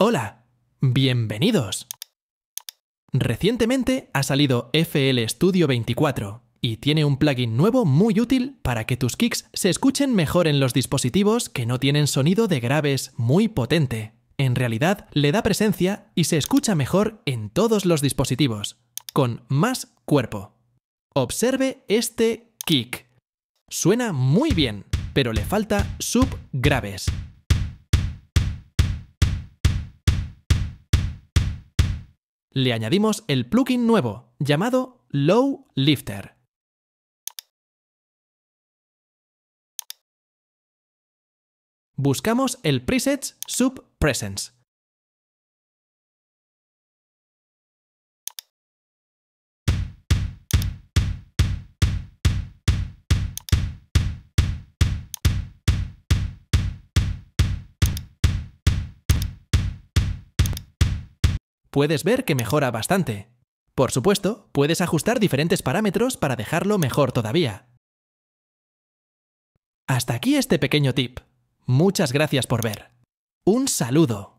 Hola, bienvenidos. Recientemente ha salido FL Studio 24 y tiene un plugin nuevo muy útil para que tus kicks se escuchen mejor en los dispositivos que no tienen sonido de graves muy potente. En realidad le da presencia y se escucha mejor en todos los dispositivos, con más cuerpo. Observe este kick. Suena muy bien, pero le falta subgraves. le añadimos el plugin nuevo llamado Low Lifter. Buscamos el preset Sub Presence puedes ver que mejora bastante. Por supuesto, puedes ajustar diferentes parámetros para dejarlo mejor todavía. Hasta aquí este pequeño tip. Muchas gracias por ver. Un saludo.